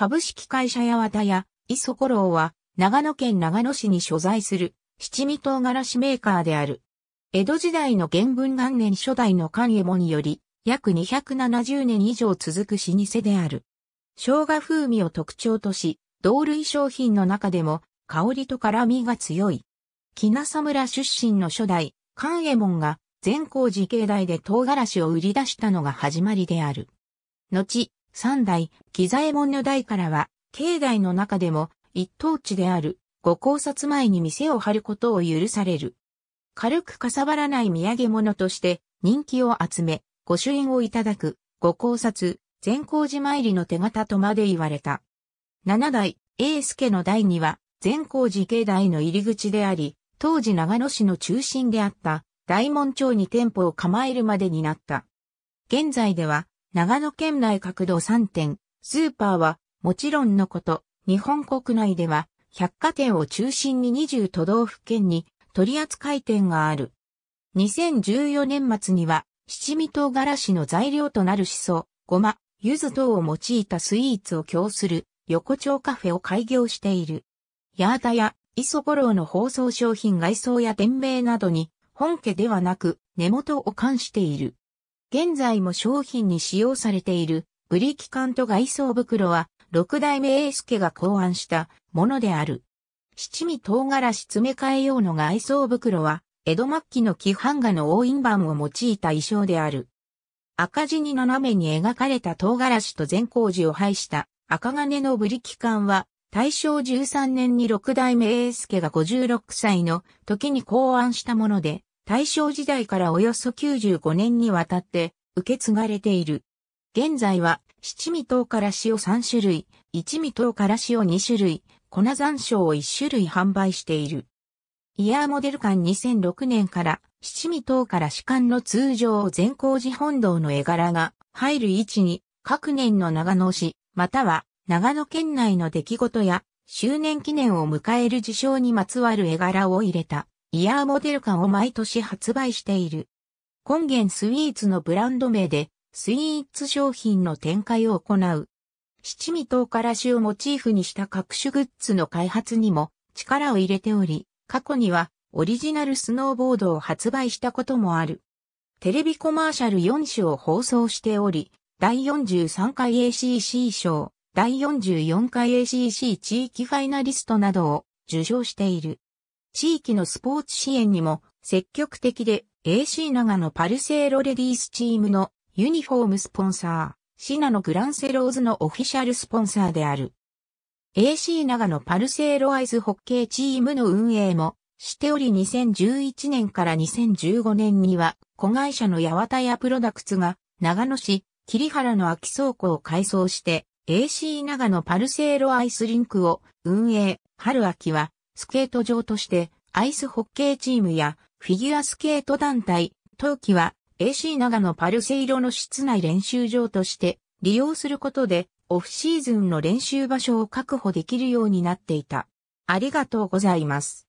株式会社八幡屋、磯五郎は、長野県長野市に所在する、七味唐辛子メーカーである。江戸時代の元文元年初代の勘右衛門により、約270年以上続く老舗である。生姜風味を特徴とし、同類商品の中でも、香りと辛味が強い。木笠村出身の初代、勘右衛門が、善光寺境内で唐辛子を売り出したのが始まりである。後、三代、木左衛門の代からは、境内の中でも一等地である五考察前に店を張ることを許される。軽くかさばらない土産物として人気を集め、御朱印をいただく五考察、善光寺参りの手形とまで言われた。七代、英介の代には、善光寺境内の入り口であり、当時長野市の中心であった大門町に店舗を構えるまでになった。現在では長野県内角度3店、スーパーは、もちろんのこと、日本国内では、百貨店を中心に20都道府県に取扱店がある。2014年末には、七味唐辛子の材料となるしそ、ごま、柚子等を用いたスイーツを供する横丁カフェを開業している。八幡や磯五郎の包装商品外装や店名などに本家ではなく根元を冠している。現在も商品に使用されているブリキ缶と外装袋は六代目英介が考案したものである。七味唐辛子詰め替え用の外装袋は江戸末期の木版画の応印版を用いた衣装である。赤字に斜めに描かれた唐辛子と善光寺を配した赤金のブリキ缶は大正13年に六代目英介が56歳の時に考案したもので、大正時代からおよそ95年にわたって受け継がれている。現在は七味唐辛子を3種類、一味唐辛子を2種類、粉山椒を1種類販売している。イヤーモデル館2006年から七味唐辛子館の通常善光寺本堂の絵柄が入る位置に各年の長野市、または長野県内の出来事や周年記念を迎える事象にまつわる絵柄を入れたイヤーモデル缶を毎年発売している。根源スイーツのブランド名で、スイーツ商品の展開を行う。七味唐辛子をモチーフにした各種グッズの開発にも力を入れており、過去にはオリジナルスノーボードを発売したこともある。テレビコマーシャル4種を放送しており、第43回 ACC 賞、第44回 ACC 地域ファイナリストなどを受賞している。地域のスポーツ支援にも積極的で AC 長野パルセーロレディースチームのユニフォームスポンサー、シナノグランセローズのオフィシャルスポンサーである。AC 長野パルセーロアイズホッケーチームの運営もしており2011年から2015年には子会社の八幡屋プロダクツが長野市桐原の空き倉庫を改装して AC 長野パルセーロアイスリンクを運営春秋はスケート場としてアイスホッケーチームやフィギュアスケート団体、冬季は AC 長野パルセイロの室内練習場として利用することでオフシーズンの練習場所を確保できるようになっていた。ありがとうございます。